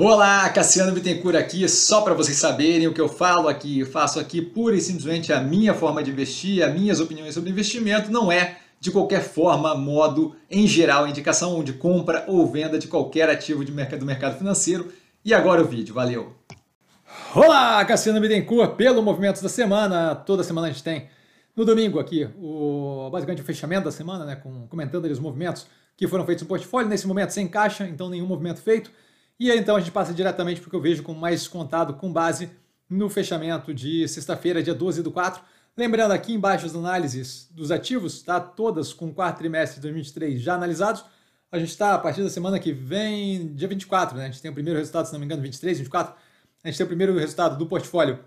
Olá, Cassiano Bittencourt aqui, só para vocês saberem o que eu falo aqui, eu faço aqui pura e simplesmente a minha forma de investir, as minhas opiniões sobre investimento, não é de qualquer forma, modo, em geral, indicação de compra ou venda de qualquer ativo de mercado, do mercado financeiro. E agora o vídeo, valeu! Olá, Cassiano Bittencourt, pelo Movimento da Semana, toda semana a gente tem no domingo aqui, o, basicamente o fechamento da semana, né, com, comentando ali os movimentos que foram feitos no portfólio, nesse momento sem caixa, então nenhum movimento feito, e aí então a gente passa diretamente porque eu vejo como mais descontado com base no fechamento de sexta-feira, dia 12 do 4. Lembrando aqui embaixo as análises dos ativos, tá? Todas com o quarto trimestre de 2023 já analisados. A gente está a partir da semana que vem, dia 24, né? A gente tem o primeiro resultado, se não me engano, 23, 24. A gente tem o primeiro resultado do portfólio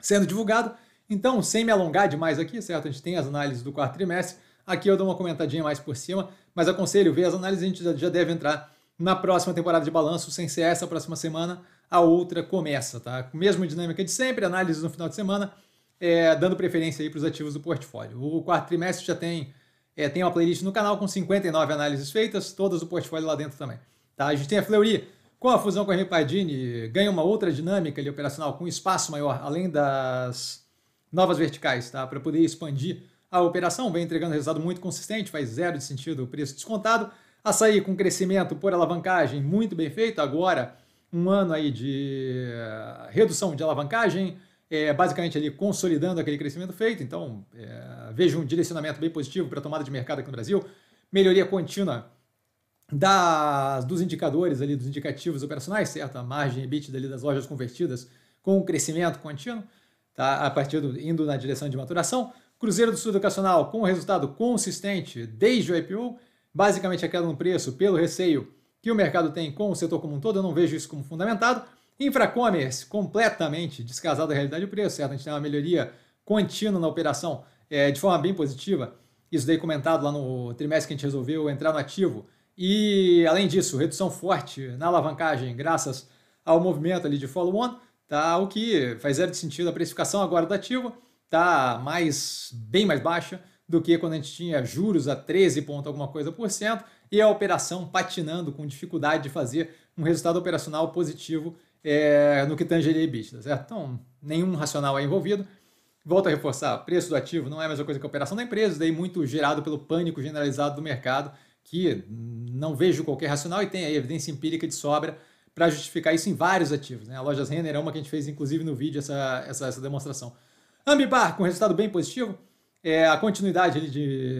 sendo divulgado. Então, sem me alongar demais aqui, certo? A gente tem as análises do quarto trimestre. Aqui eu dou uma comentadinha mais por cima, mas aconselho ver as análises, a gente já deve entrar na próxima temporada de balanço, sem ser essa próxima semana, a outra começa, tá? Mesma dinâmica de sempre, análise no final de semana, é, dando preferência aí para os ativos do portfólio. O quarto trimestre já tem, é, tem uma playlist no canal com 59 análises feitas, todas do portfólio lá dentro também. Tá? A gente tem a Fleury, com a fusão com a Ripardini, ganha uma outra dinâmica ali, operacional, com espaço maior, além das novas verticais, tá? Para poder expandir a operação, vem entregando resultado muito consistente, faz zero de sentido o preço descontado. Açaí com crescimento por alavancagem muito bem feito, agora um ano aí de eh, redução de alavancagem, é, basicamente ali consolidando aquele crescimento feito, então é, vejo um direcionamento bem positivo para a tomada de mercado aqui no Brasil, melhoria contínua das, dos indicadores ali, dos indicativos operacionais, certo? A margem EBITDA ali das lojas convertidas com um crescimento contínuo, tá? a partir do, indo na direção de maturação, Cruzeiro do Sul Educacional com um resultado consistente desde o IPO, basicamente a queda no preço pelo receio que o mercado tem com o setor como um todo, eu não vejo isso como fundamentado. Infracommerce completamente descasado da realidade do preço, certo? A gente tem uma melhoria contínua na operação é, de forma bem positiva. Isso daí comentado lá no trimestre que a gente resolveu entrar no ativo. E, além disso, redução forte na alavancagem, graças ao movimento ali de follow-on, tá? o que faz zero de sentido. A precificação agora do ativo está mais, bem mais baixa do que quando a gente tinha juros a 13 ponto alguma coisa por cento e a operação patinando com dificuldade de fazer um resultado operacional positivo é, no que tange a EBITDA, tá certo? Então, nenhum racional é envolvido. Volto a reforçar, preço do ativo não é a mesma coisa que a operação da empresa, daí muito gerado pelo pânico generalizado do mercado, que não vejo qualquer racional e tem aí evidência empírica de sobra para justificar isso em vários ativos. Né? A Lojas Renner é uma que a gente fez inclusive no vídeo essa, essa, essa demonstração. Ambipar, com resultado bem positivo, é, a continuidade ali de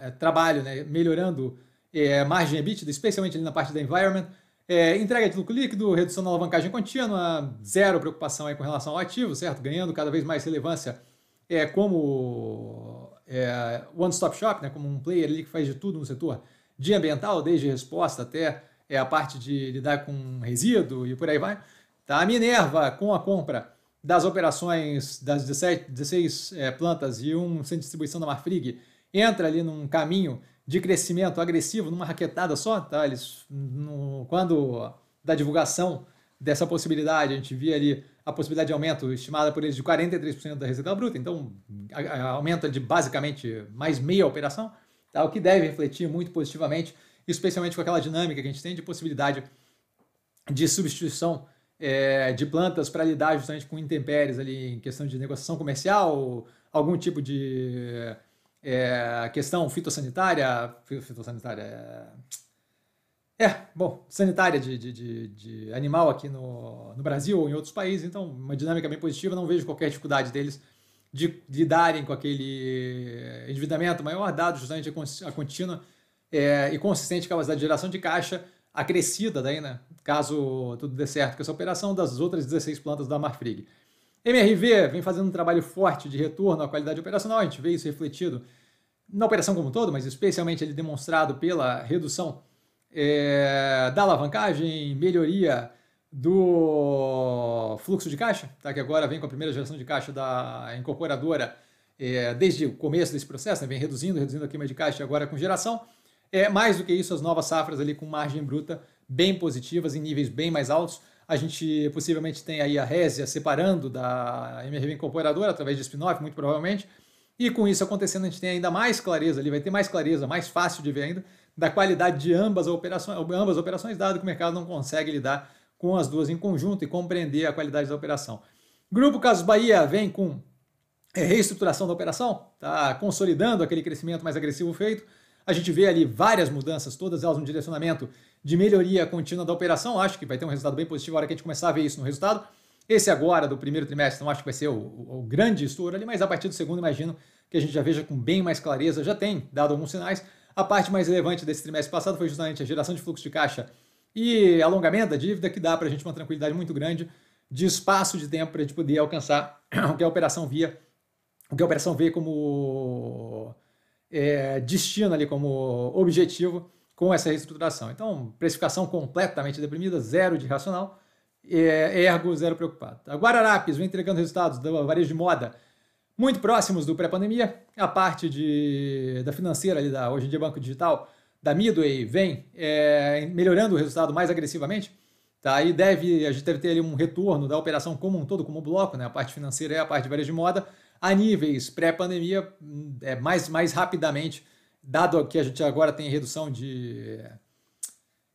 é, trabalho, né, melhorando é, margem EBITDA, especialmente ali na parte da environment, é, entrega de lucro líquido, redução na alavancagem contínua, zero preocupação aí com relação ao ativo, certo? Ganhando cada vez mais relevância é, como é, one-stop shop, né? como um player ali que faz de tudo no setor de ambiental, desde resposta até é, a parte de lidar com resíduo e por aí vai. Tá? A Minerva, com a compra das operações das 17, 16 é, plantas e um centro de distribuição da Marfrig entra ali num caminho de crescimento agressivo, numa raquetada só, tá? Eles, no, quando da divulgação dessa possibilidade, a gente via ali a possibilidade de aumento estimada por eles de 43% da receita bruta, então aumenta de basicamente mais meia operação, tá? o que deve refletir muito positivamente, especialmente com aquela dinâmica que a gente tem de possibilidade de substituição é, de plantas para lidar justamente com intempéries ali em questão de negociação comercial, algum tipo de é, questão fitossanitária, fitossanitária, é, é, bom, sanitária de, de, de, de animal aqui no, no, Brasil ou em outros países, então uma dinâmica bem positiva, não vejo qualquer dificuldade deles de lidarem com aquele endividamento maior, dado justamente a, contínua é, e consistente capacidade de geração de caixa acrescida daí, né? Caso tudo dê certo com essa operação, das outras 16 plantas da Marfrig. MRV vem fazendo um trabalho forte de retorno à qualidade operacional, a gente vê isso refletido na operação como um todo, mas especialmente ele demonstrado pela redução é, da alavancagem, melhoria do fluxo de caixa, tá? que agora vem com a primeira geração de caixa da incorporadora é, desde o começo desse processo, né? vem reduzindo, reduzindo a queima de caixa agora com geração. É, mais do que isso, as novas safras ali com margem bruta bem positivas, em níveis bem mais altos. A gente possivelmente tem aí a Résia separando da MRV Incorporadora através de spin-off, muito provavelmente. E com isso acontecendo, a gente tem ainda mais clareza ali, vai ter mais clareza, mais fácil de ver ainda, da qualidade de ambas as operações, ambas as operações dado que o mercado não consegue lidar com as duas em conjunto e compreender a qualidade da operação. Grupo Casos Bahia vem com é, reestruturação da operação, está consolidando aquele crescimento mais agressivo feito a gente vê ali várias mudanças, todas elas no direcionamento de melhoria contínua da operação. Acho que vai ter um resultado bem positivo na hora que a gente começar a ver isso no resultado. Esse agora, do primeiro trimestre, não acho que vai ser o, o, o grande estouro ali, mas a partir do segundo, imagino que a gente já veja com bem mais clareza. Já tem dado alguns sinais. A parte mais relevante desse trimestre passado foi justamente a geração de fluxo de caixa e alongamento da dívida, que dá para a gente uma tranquilidade muito grande de espaço de tempo para a gente poder alcançar o que a operação via, o que a operação vê como é, destino ali como objetivo com essa reestruturação. Então, precificação completamente deprimida, zero de racional, é, ergo zero preocupado. A Guararapes vem entregando resultados da varejo de moda muito próximos do pré-pandemia. A parte de, da financeira ali da hoje em dia banco digital da Midway vem é, melhorando o resultado mais agressivamente. Tá, e deve, a gente deve ter ali um retorno da operação como um todo, como bloco, né? A parte financeira é a parte de varejo de moda a níveis pré-pandemia hum, é, mais, mais rapidamente, dado que a gente agora tem redução de eh,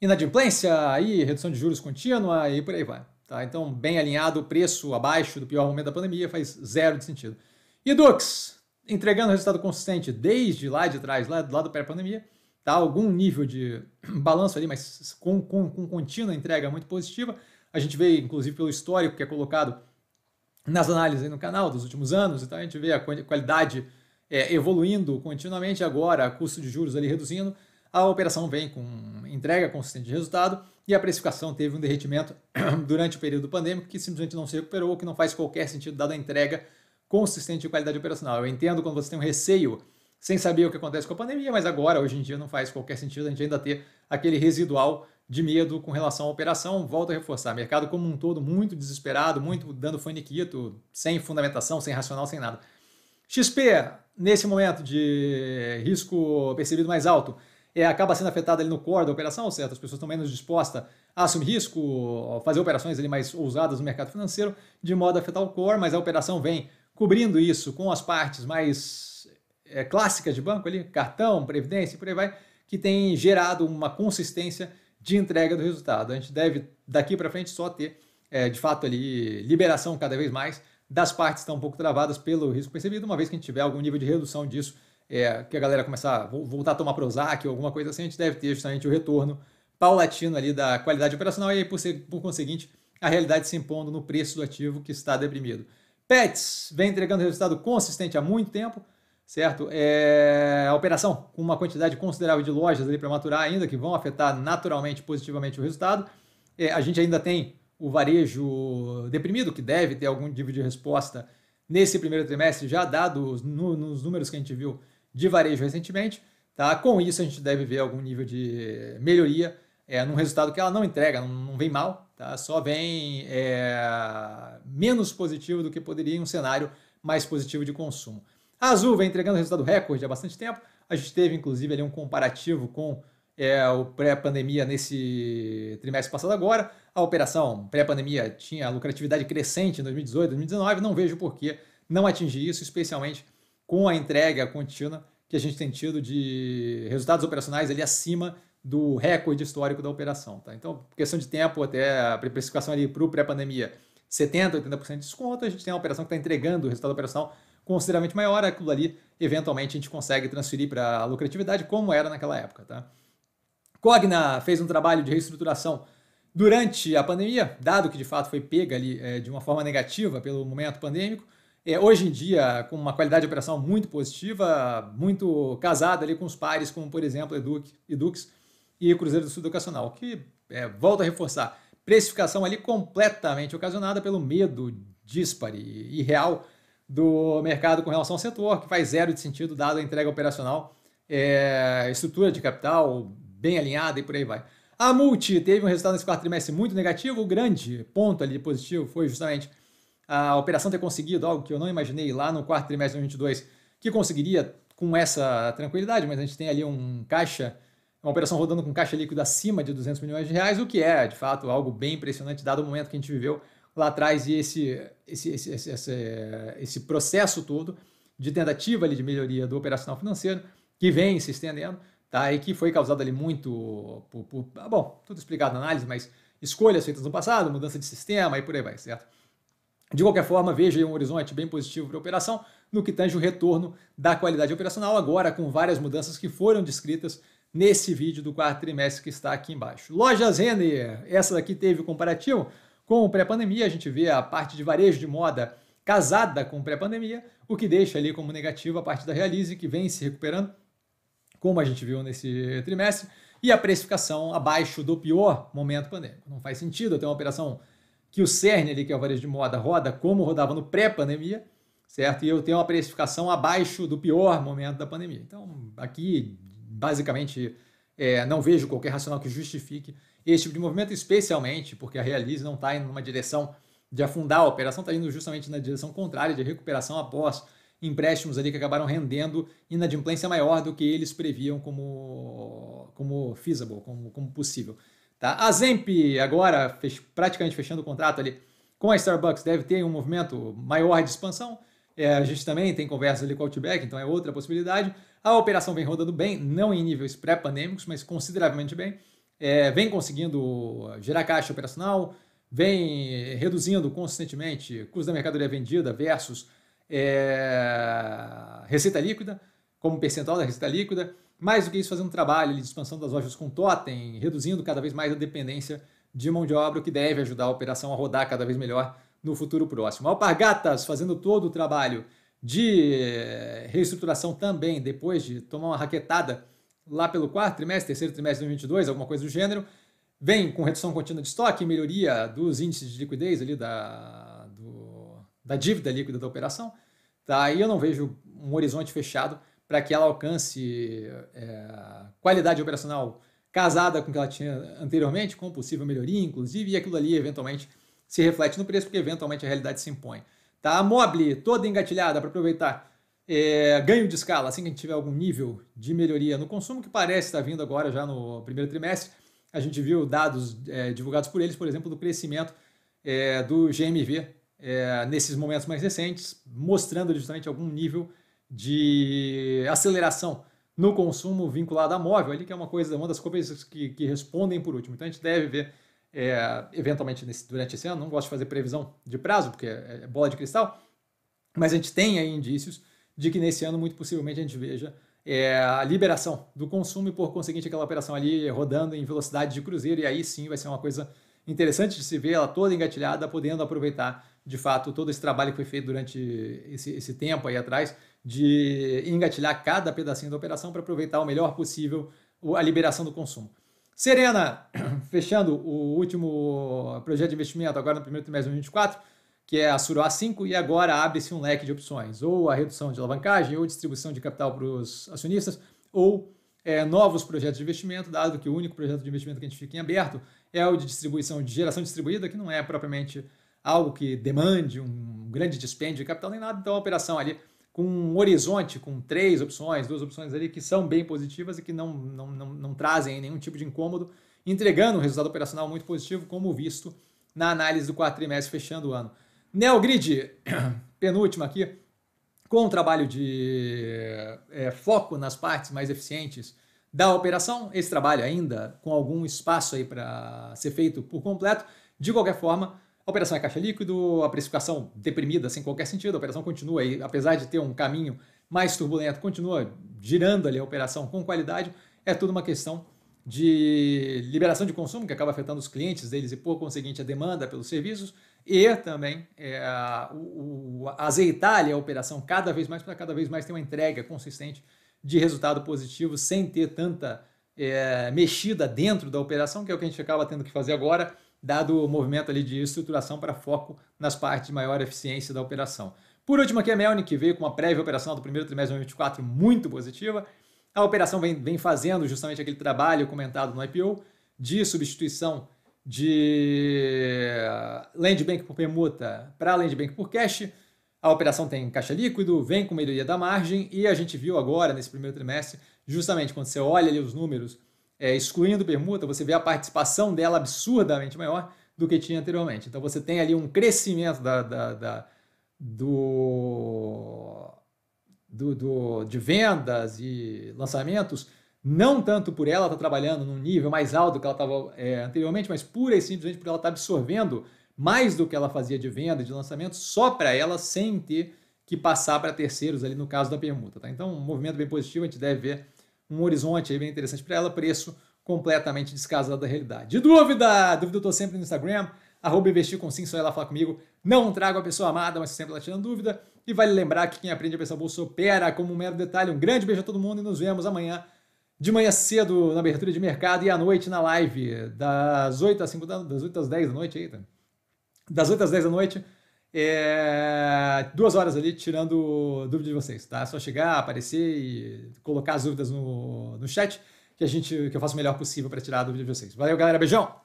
inadimplência, aí, redução de juros contínua e por aí vai. Tá? Então, bem alinhado, o preço abaixo do pior momento da pandemia faz zero de sentido. E Dux, entregando resultado consistente desde lá de trás, lá, lá do pré-pandemia, tá? algum nível de balanço ali, mas com, com, com contínua entrega muito positiva. A gente vê, inclusive, pelo histórico que é colocado nas análises no canal dos últimos anos, então a gente vê a qualidade é, evoluindo continuamente agora, custo de juros ali reduzindo, a operação vem com entrega consistente de resultado e a precificação teve um derretimento durante o período pandêmico que simplesmente não se recuperou, que não faz qualquer sentido dada a entrega consistente de qualidade operacional. Eu entendo quando você tem um receio sem saber o que acontece com a pandemia, mas agora, hoje em dia, não faz qualquer sentido a gente ainda ter aquele residual de medo com relação à operação. Volto a reforçar, mercado como um todo muito desesperado, muito dando faniquito, sem fundamentação, sem racional, sem nada. XP, nesse momento de risco percebido mais alto, é, acaba sendo afetada ali no core da operação, certo? As pessoas estão menos dispostas a assumir risco, fazer operações ali mais ousadas no mercado financeiro, de modo a afetar o core, mas a operação vem cobrindo isso com as partes mais é, clássicas de banco ali, cartão, previdência e por aí vai, que tem gerado uma consistência de entrega do resultado. A gente deve, daqui para frente, só ter, é, de fato, ali, liberação cada vez mais das partes que estão um pouco travadas pelo risco percebido, uma vez que a gente tiver algum nível de redução disso, é, que a galera começar a voltar a tomar Prozac ou alguma coisa assim, a gente deve ter justamente o retorno paulatino ali da qualidade operacional e aí, por, ser, por conseguinte, a realidade se impondo no preço do ativo que está deprimido. Pets vem entregando resultado consistente há muito tempo, certo? É a operação com uma quantidade considerável de lojas ali para maturar ainda, que vão afetar naturalmente, positivamente o resultado. É, a gente ainda tem o varejo deprimido, que deve ter algum nível de resposta nesse primeiro trimestre, já dados no, nos números que a gente viu de varejo recentemente. Tá? Com isso, a gente deve ver algum nível de melhoria é, num resultado que ela não entrega, não, não vem mal, tá? só vem é, menos positivo do que poderia em um cenário mais positivo de consumo. A Azul vem entregando resultado recorde há bastante tempo. A gente teve, inclusive, ali um comparativo com é, o pré-pandemia nesse trimestre passado agora. A operação pré-pandemia tinha lucratividade crescente em 2018, 2019. Não vejo por que não atingir isso, especialmente com a entrega contínua que a gente tem tido de resultados operacionais ali acima do recorde histórico da operação. Tá? Então, questão de tempo até a precificação ali para o pré-pandemia, 70%, 80% de desconto, a gente tem uma operação que está entregando o resultado operacional consideravelmente maior, aquilo ali eventualmente a gente consegue transferir para a lucratividade como era naquela época. Tá? Cogna fez um trabalho de reestruturação durante a pandemia, dado que de fato foi pega ali é, de uma forma negativa pelo momento pandêmico, é, hoje em dia com uma qualidade de operação muito positiva, muito casada ali com os pares, como por exemplo Eduque, Edux e Cruzeiro do Sul Educacional, que é, volta a reforçar precificação ali completamente ocasionada pelo medo dispare e real do mercado com relação ao setor, que faz zero de sentido dado a entrega operacional, é, estrutura de capital bem alinhada e por aí vai. A Multi teve um resultado nesse quarto trimestre muito negativo. O grande ponto ali positivo foi justamente a operação ter conseguido algo que eu não imaginei lá no quarto trimestre de 2022, que conseguiria com essa tranquilidade, mas a gente tem ali um caixa, uma operação rodando com caixa líquido acima de 200 milhões de reais, o que é, de fato, algo bem impressionante, dado o momento que a gente viveu lá atrás e esse, esse, esse, esse, esse processo todo de tentativa ali de melhoria do operacional financeiro que vem se estendendo tá? e que foi causado ali muito por, por ah, bom, tudo explicado na análise, mas escolhas feitas no passado, mudança de sistema e por aí vai, certo? De qualquer forma, veja um horizonte bem positivo para a operação no que tange o retorno da qualidade operacional, agora com várias mudanças que foram descritas nesse vídeo do quarto trimestre que está aqui embaixo. Lojas Renner, essa daqui teve o comparativo, com o pré-pandemia, a gente vê a parte de varejo de moda casada com pré-pandemia, o que deixa ali como negativo a parte da Realize, que vem se recuperando, como a gente viu nesse trimestre, e a precificação abaixo do pior momento pandêmico. Não faz sentido ter uma operação que o CERN ali, que é o varejo de moda, roda como rodava no pré-pandemia, certo? E eu tenho uma precificação abaixo do pior momento da pandemia. Então, aqui, basicamente, é, não vejo qualquer racional que justifique esse tipo de movimento, especialmente porque a Realize não está indo numa direção de afundar a operação, está indo justamente na direção contrária de recuperação após empréstimos ali que acabaram rendendo inadimplência maior do que eles previam como, como feasible, como, como possível. Tá? A Zemp agora, fech, praticamente fechando o contrato ali com a Starbucks, deve ter um movimento maior de expansão. É, a gente também tem conversa ali com o Outback, então é outra possibilidade. A operação vem rodando bem, não em níveis pré-pandêmicos, mas consideravelmente bem é, vem conseguindo gerar caixa operacional, vem eh, reduzindo consistentemente custo da mercadoria vendida versus é, receita líquida, como percentual da receita líquida. Mais do que isso, fazendo um trabalho de expansão das lojas com totem, reduzindo cada vez mais a dependência de mão de obra, o que deve ajudar a operação a rodar cada vez melhor no futuro próximo. Alpargatas fazendo todo o trabalho de eh, reestruturação também, depois de tomar uma raquetada lá pelo quarto trimestre, terceiro trimestre de 2022, alguma coisa do gênero, vem com redução contínua de estoque, melhoria dos índices de liquidez ali da, do, da dívida líquida da operação, tá? e eu não vejo um horizonte fechado para que ela alcance é, qualidade operacional casada com o que ela tinha anteriormente, com possível melhoria, inclusive, e aquilo ali eventualmente se reflete no preço, porque eventualmente a realidade se impõe. Tá? A Mobile toda engatilhada para aproveitar é, ganho de escala, assim que a gente tiver algum nível de melhoria no consumo, que parece estar vindo agora já no primeiro trimestre. A gente viu dados é, divulgados por eles, por exemplo, do crescimento é, do GMV é, nesses momentos mais recentes, mostrando justamente algum nível de aceleração no consumo vinculado a móvel, ali, que é uma coisa, uma das coisas que, que respondem por último. Então a gente deve ver, é, eventualmente, nesse, durante esse ano, não gosto de fazer previsão de prazo, porque é, é bola de cristal, mas a gente tem aí indícios de que nesse ano muito possivelmente a gente veja é, a liberação do consumo e por conseguinte aquela operação ali rodando em velocidade de cruzeiro e aí sim vai ser uma coisa interessante de se ver ela toda engatilhada podendo aproveitar de fato todo esse trabalho que foi feito durante esse, esse tempo aí atrás de engatilhar cada pedacinho da operação para aproveitar o melhor possível a liberação do consumo. Serena, fechando o último projeto de investimento agora no primeiro trimestre de 2024, que é a Suruá 5, e agora abre-se um leque de opções, ou a redução de alavancagem, ou distribuição de capital para os acionistas, ou é, novos projetos de investimento, dado que o único projeto de investimento que a gente fica em aberto é o de distribuição de geração distribuída, que não é propriamente algo que demande um grande dispêndio de capital nem nada, então a operação ali com um horizonte, com três opções, duas opções ali que são bem positivas e que não, não, não, não trazem nenhum tipo de incômodo, entregando um resultado operacional muito positivo, como visto na análise do quatrimestre fechando o ano. Neogrid, penúltima aqui, com o trabalho de é, foco nas partes mais eficientes da operação, esse trabalho ainda com algum espaço aí para ser feito por completo, de qualquer forma, a operação é caixa líquido, a precificação deprimida sem qualquer sentido, a operação continua aí, apesar de ter um caminho mais turbulento, continua girando ali a operação com qualidade, é tudo uma questão de liberação de consumo que acaba afetando os clientes deles e, por conseguinte, a demanda pelos serviços, e também é, o, o, azeitar a operação cada vez mais para cada vez mais ter uma entrega consistente de resultado positivo sem ter tanta é, mexida dentro da operação, que é o que a gente acaba tendo que fazer agora, dado o movimento ali de estruturação para foco nas partes de maior eficiência da operação. Por último, aqui a Melni, que veio com uma prévia operacional do primeiro trimestre de 2024 muito positiva. A operação vem, vem fazendo justamente aquele trabalho comentado no IPO de substituição de land bank por permuta para land bank por cash. A operação tem caixa líquido, vem com melhoria da margem e a gente viu agora, nesse primeiro trimestre, justamente quando você olha ali os números, é, excluindo permuta, você vê a participação dela absurdamente maior do que tinha anteriormente. Então você tem ali um crescimento da, da, da do, do, do, de vendas e lançamentos não tanto por ela estar tá trabalhando num nível mais alto que ela estava é, anteriormente, mas pura e simplesmente porque ela está absorvendo mais do que ela fazia de venda, de lançamento, só para ela, sem ter que passar para terceiros ali no caso da permuta. Tá? Então, um movimento bem positivo, a gente deve ver um horizonte bem interessante para ela, preço completamente descasado da realidade. De dúvida? Dúvida eu estou sempre no Instagram, arroba investir com sim, só ela falar comigo. Não trago a pessoa amada, mas sempre ela tirando dúvida. E vale lembrar que quem aprende a pensar bolsa opera como um mero detalhe. Um grande beijo a todo mundo e nos vemos amanhã de manhã cedo na abertura de mercado e à noite na live, das 8 às 5 da, das 8 às 10 da noite, eita. Das 8 às 10 da noite, é, duas horas ali tirando dúvida de vocês, tá? É só chegar, aparecer e colocar as dúvidas no, no chat que a gente que eu faço o melhor possível para tirar a dúvida de vocês. Valeu, galera, beijão.